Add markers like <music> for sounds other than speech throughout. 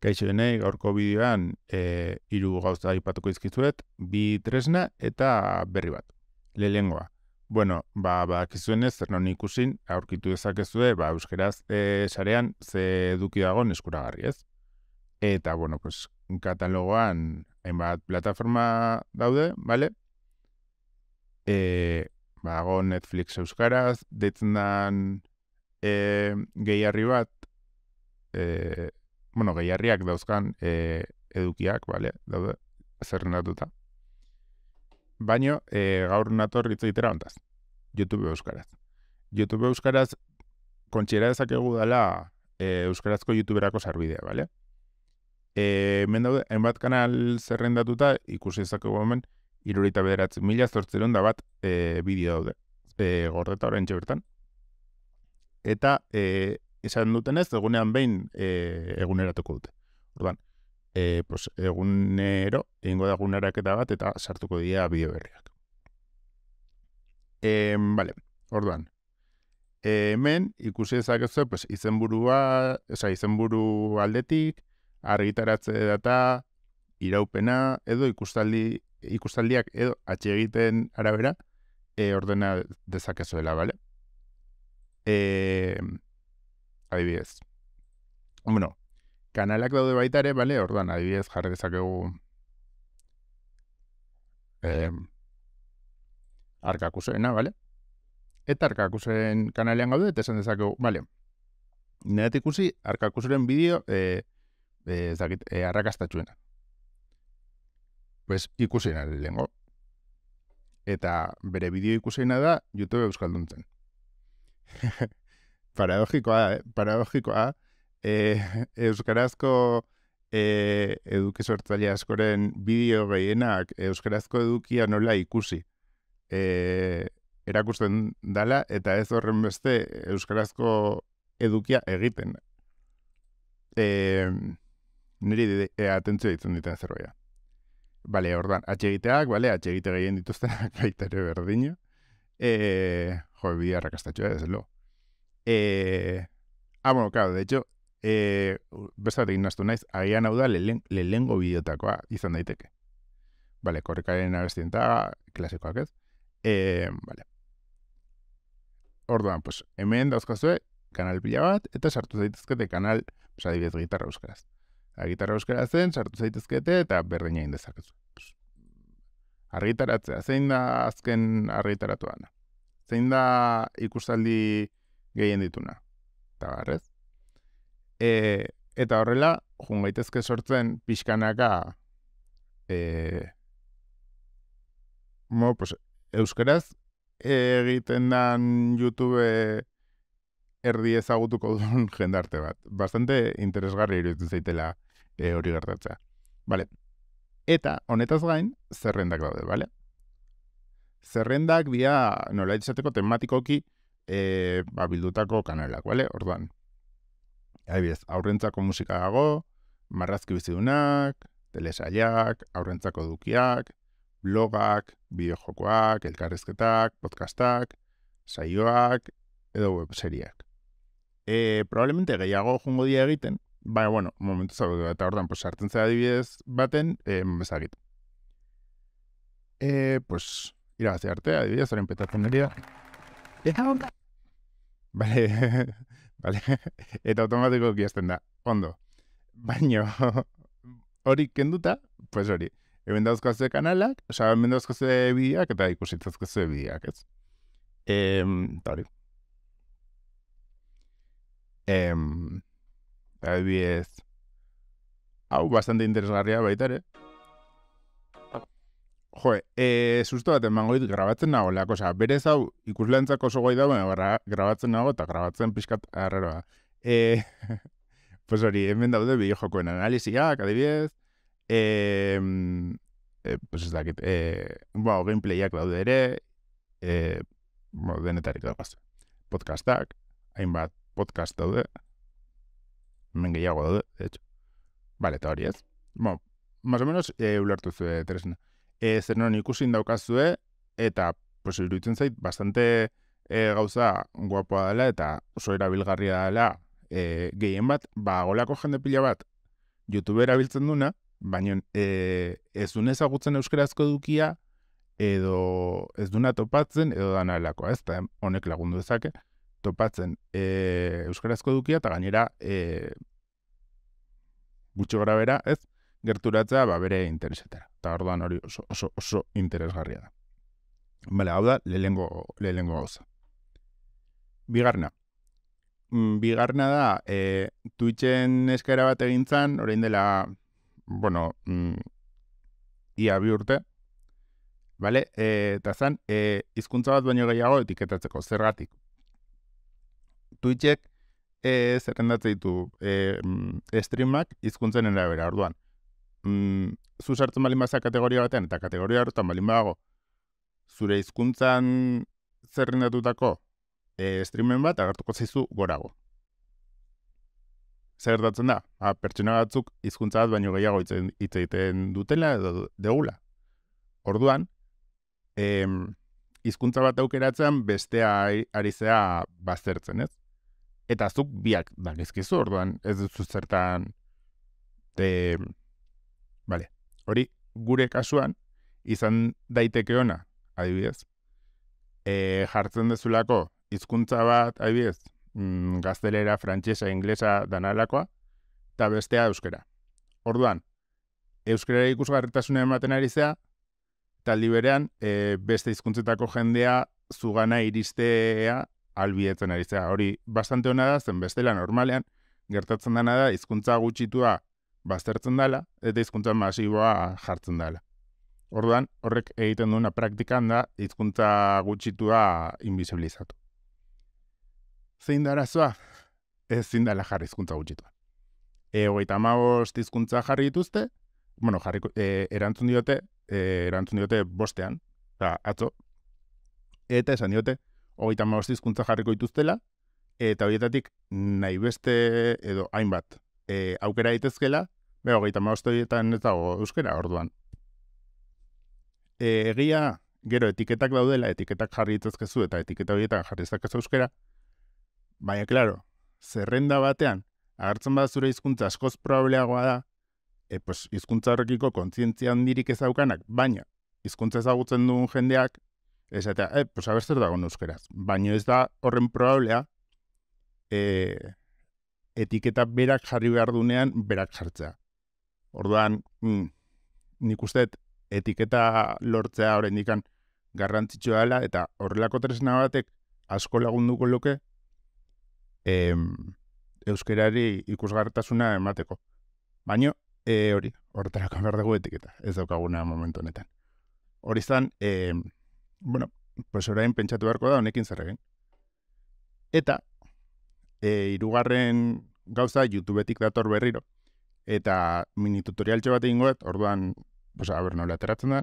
Kaixo gaurko bideoan eh, hiru e, gauza aipatuko izkizuet, bi tresna eta berri bat, lehengoa. Bueno, ba, ba, kizuen ez, zernon ikusin, aurkitu dezakezue, ba, euskeraz, e, sarean, ze eduki dago eskuragarri ez. Eta, bueno, pues, katalogoan, hainbat, plataforma daude, bale? E, ba, Netflix euskaraz, deitzen dan, gehiarri bat, e, bueno, gehiarriak dauzkan e, edukiak, bale, daude, zerren datuta. Baina, eh, gaur nator ritzaitera ontaz. YouTube Euskaraz. YouTube Euskaraz, kontxera ezakegu dela eh, Euskarazko YouTuberako sarbidea, bale? E, hemen daude, enbat kanal zerrendatuta, ikusi ezakegu hemen, irurita bederatzen mila zortzeron da bat e, bideo daude. E, gordeta orain bertan. Eta, e, izan dutenez, egunean behin e, eguneratuko dute. Orduan, e, pues, egunero, egingo da egunerak eta bat, eta sartuko dira bideo berriak. E, vale, orduan. E, hemen, ikusi ezakezu, pues, izenburua, izenburu aldetik, argitaratze data, iraupena, edo ikustaldi, ikustaldiak edo atxe egiten arabera, e, ordena dezakezuela, bale? E, adibidez. Bueno, kanalak daude baita ere, bale, orduan, adibidez, jarri dezakegu eh, arkakusena, bale? Eta arkakusen kanalean gaude, eta esan dezakegu, bale, nire ikusi arkakusuren bideo e, eh, e, eh, e, arrakastatxuena. Pues, ikusi lehenko. Eta bere bideo ikusiena da, YouTube euskalduntzen. <laughs> paradogikoa, eh? paradogikoa, eh? <laughs> euskarazko eh, eduki sortzaile askoren bideo gehienak euskarazko edukia nola ikusi. Eh, erakusten dala eta ez horren beste euskarazko edukia egiten. Eh, niri e, eh, atentzio ditzen diten zerbait. Bale, ordan, atxegiteak, bale, atxegite gehien dituztenak <laughs> baita ere berdino. E, eh, jo, bidea rakastatxoa, ez lo. Eh, ah, bueno, claro, de hecho, eh, besta egin naztu naiz, agian hau da lehenengo bideotakoa izan daiteke. Vale, korrekaren agestienta, klasikoak ez. Eh, vale. Orduan, pues, hemen dauzkazue, kanal pila bat, eta sartu zaitezkete kanal, oza, dibiet gitarra euskaraz. A ba, gitarra euskara zen, sartu zaitezkete, eta berrein egin dezakezu. Argitaratzea, zein da azken argitaratu gana? Zein da ikustaldi gehien dituna. Eta E, eta horrela, jungaitezke sortzen pixkanaka e, mo, pues, euskaraz egiten dan YouTube erdi ezagutuko duen <laughs> jendarte bat. Bastante interesgarri iruditzen zaitela e, hori gertatzea. Vale. Eta honetaz gain, zerrendak daude, bale? Zerrendak bia nola izateko tematikoki e, ba, bildutako kanalak, bale? Orduan, adibidez, aurrentzako musika dago, marrazki bizidunak, telesaiak, aurrentzako dukiak, blogak, bideojokoak, elkarrezketak, podcastak, saioak, edo webseriak. E, eh, probablemente gehiago jungo dia egiten, bai, bueno, momentu zago eta ordan, pues, hartzen zera adibidez baten, eh, momentu Eh, pues, irabazi arte, adibidez, orain petatzen <laughs> Eta honka. Bale, bale. Eta automatiko kiazten da. Ondo. baino, hori kenduta, pues hori. Hemen dauzkazue kanalak, oza, hemen dauzkazue bideak, eta ikusitzazkazue bideak, ez? Ehm, eta hori. Ehm, eta hau bastante interesgarria baita ere, Joe, eh susto bat emango grabatzen nago lako, cosa. Berez hau ikusleantzak oso goi da, grabatzen nago eta grabatzen pixkat arreroa Eh <laughs> pues hori, hemen daude bi jokoen analisia, adibidez. Eh eh pues ez da kit. Eh, gameplayak daude ere. Eh, bueno, denetarik da Podcastak, hainbat podcast daude. Hemen gehiago daude, de hecho. Vale, teorias. Bueno, más o menos eh ulertuz eh, tresna e, zer non ikusin daukazue, eta, pues, iruditzen zait, bastante e, gauza guapoa dela, eta oso erabilgarria dela, e, eh, gehien bat, ba, golako jende pila bat, YouTube erabiltzen eh, duna, baina e, ez dune ezagutzen euskarazko dukia, edo ez duna topatzen, edo danarelako, ez da, honek lagundu dezake, topatzen e, euskarazko dukia, eta gainera, e, gutxo grabera, ez, gerturatzea ba, bere interesetara. Eta orduan hori oso, oso, oso interesgarria da. Bale, hau da, lehengo lehengo gauza. Bigarna. Mm, Bigarna da, e, Twitchen eskaera bat egintzan, orain dela, bueno, mm, ia bi urte, bale, eh, eta zan, e, eh, izkuntza bat baino gehiago etiketatzeko, zergatik. Twitchek e, zerrendatzeitu e, mm, streamak izkuntzen erabera, orduan mm, zu sartzen balin bazea kategoria batean, eta kategoria hartan balin zure hizkuntzan zerrendatutako e, streamen bat agertuko zaizu gorago. Zer da? Ha, ah, pertsona batzuk hizkuntza bat baino gehiago hitz egiten dutela edo degula. Orduan, em, hizkuntza bat aukeratzen bestea ari zea baztertzen, ez? Eta zuk biak dakizkizu, orduan ez duzu zertan Vale. Hori gure kasuan izan daiteke ona, adibidez. E, jartzen dezulako hizkuntza bat, adibidez, mm, gaztelera, frantsesa, inglesa danalakoa eta bestea euskera. Orduan, euskera ikusgarritasuna ematen ari zea, taldi berean e, beste hizkuntzetako jendea zugana iristea albietzen ari zea. Hori bastante ona da, zen bestela normalean, gertatzen dena da, hizkuntza gutxitua baztertzen dela, eta hizkuntza masiboa jartzen dela. Orduan, horrek egiten duena praktikan da hizkuntza gutxitua invisibilizatu. Zein da arazoa? Ez zein dala jarri hizkuntza gutxitua. E, hogeita amabost hizkuntza jarri dituzte, bueno, jarri, e, erantzun diote, e, erantzun diote bostean, eta atzo, eta esan diote, hogeita amabost hizkuntza jarriko dituztela, eta horietatik nahi beste edo hainbat e, aukera daitezkela, beha, hogeita maostoietan ez dago euskera, orduan. E, egia, gero etiketak daudela, etiketak jarri eta etiketa horietan jarri itzazkezu euskera, baina, klaro, zerrenda batean, agartzen bat zure hizkuntza askoz probableagoa da, e, pues, izkuntza horrekiko kontzientzia handirik ezaukanak, baina, hizkuntza ezagutzen dugun jendeak, esatea, e, pues, abertzer dago euskeraz, baina ez da horren probablea, e, etiketa berak jarri behar dunean berak jartzea. Orduan, mm, nik uste etiketa lortzea horrein dikan garrantzitsua dela, eta horrelako tresna batek asko lagunduko luke em, euskerari ikusgarretasuna emateko. Baino, e, hori, horretarako behar dugu etiketa, ez daukaguna momentu honetan. Hori zan, bueno, pues orain pentsatu beharko da honekin zer Eta, e, irugarren gauza YouTubetik dator berriro. Eta mini tutorial bat egingo orduan, posa, ber, nola ateratzen da.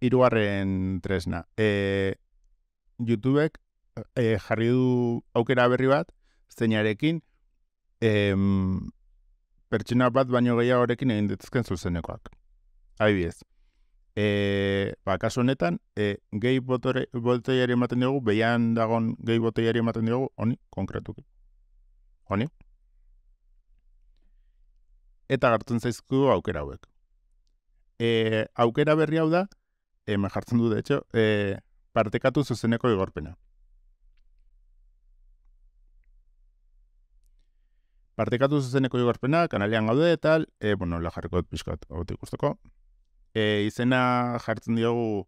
Hirugarren tresna. E, YouTubek e, jarri du aukera berri bat, zeinarekin, e, pertsona bat baino gehiagorekin egin dituzken zuzenekoak. Adibidez. E, ba, honetan, e, gehi ematen diogu, behian dagon gehi botoiari ematen diogu, honi, konkretuki honi. Eta gartzen zaizku aukera hauek. E, aukera berri hau da, eme jartzen du de hecho, e, partekatu zuzeneko igorpena. Partekatu zuzeneko igorpena, kanalean gaude eta, e, bueno, la jarriko dut pixkat, hau ikusteko. E, izena jartzen diogu,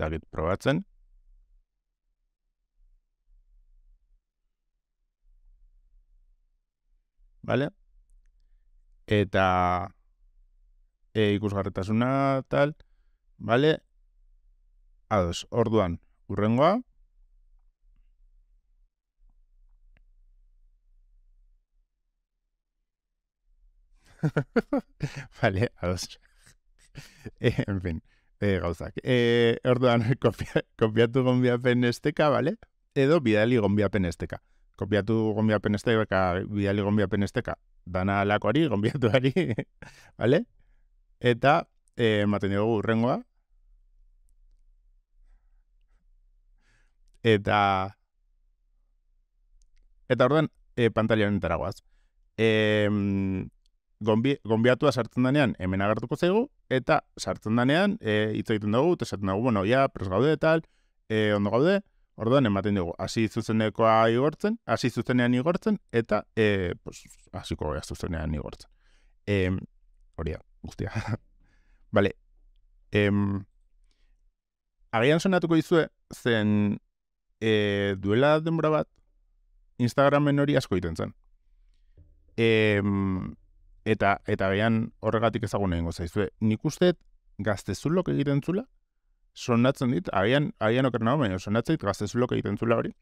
zagit, probatzen, vale? Eta e, ikusgarretasuna tal, vale? Ados, orduan, urrengoa. <laughs> vale, ados. <laughs> Eh, en fin, e, gauzak. E, orduan, <laughs> kopiatu gombiapen esteka, vale? Edo, bidali gombiapen esteka kopiatu gombiapen este, bidali esteka, dana lakoari, gombiatuari, <laughs> bale? Eta, eh, maten dugu, urrengoa. Eta, eta orden, eh, pantalian enteragoaz. E, gombi, gombiatua sartzen danean, hemen agartuko zaigu, eta sartzen danean, e, egiten dugu, eta esaten dugu, bueno, ja, pres gaude, tal, e, ondo gaude, Orduan, ematen dugu, hasi zuzenekoa igortzen, hasi zuzenean igortzen, eta, eh pues, hasiko gara zuzenean igortzen. E, hori da, guztia. <laughs> Bale, em, agian sonatuko dizue, zen e, duela denbora bat, Instagramen hori asko egiten zen. eta, eta gean horregatik ezagun egingo zaizue, nik usteet gaztezulok egiten zula, sonatzen dit, agian, agian okerna baina sonatzen dit gaztezulok egiten zula hori.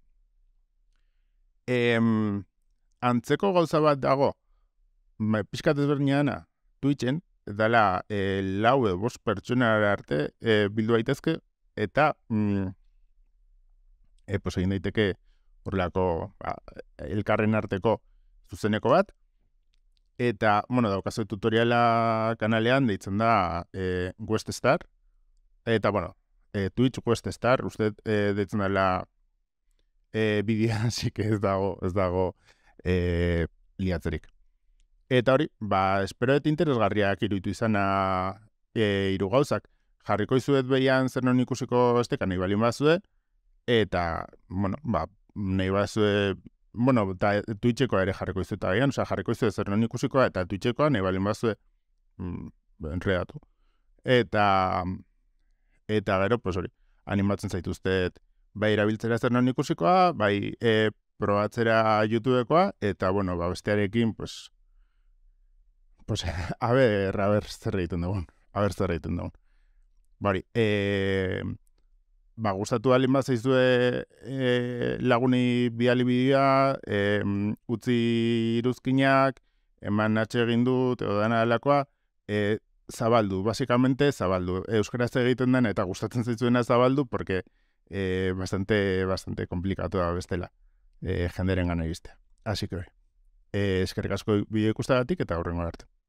antzeko gauza bat dago, ma, ba, pixkat ezberdinana, Twitchen, dala e, lau edo bost pertsona arte e, bildu aitezke, eta mm, e, pos, egin daiteke horrelako ba, elkarren arteko zuzeneko bat, eta, bueno, daukazu tutoriala kanalean, deitzen da e, West Star, eta, bueno, eh, Twitch Quest Star, uste detzen dela e, bidea, ez dago, ez dago eh, liatzerik. Eta hori, ba, espero interesgarriak iruditu izana e, eh, iru gauzak. Jarriko izuet behian zer non ikusiko besteka nahi balin bazue, eta, bueno, ba, nahi bazue, bueno, eta ere jarriko izuet behian, jarriko izuet zer non ikusikoa, eta tuitxekoa nahi balin bazue, mm, enredatu. Eta, eta gero, pues hori, animatzen zaituzte, bai erabiltzera zer non ikusikoa, bai e, probatzera YouTubekoa, eta, bueno, ba, bestearekin, pues, pues, <laughs> a ber, a ber, zer egiten dugun, a ber, zer dugun. Bari, e, ba, gustatu alin bat zaizue e, laguni biali bidea, utzi iruzkinak, eman atxe egin dut, edo dena delakoa. e, zabaldu, basikamente zabaldu. Euskaraz egiten den eta gustatzen zaituena zabaldu, porque eh, bastante, bastante komplikatu da bestela e, eh, jenderen gana iriztea. Asi que eh, eskerrik asko bideo ikustagatik eta horrengo arte.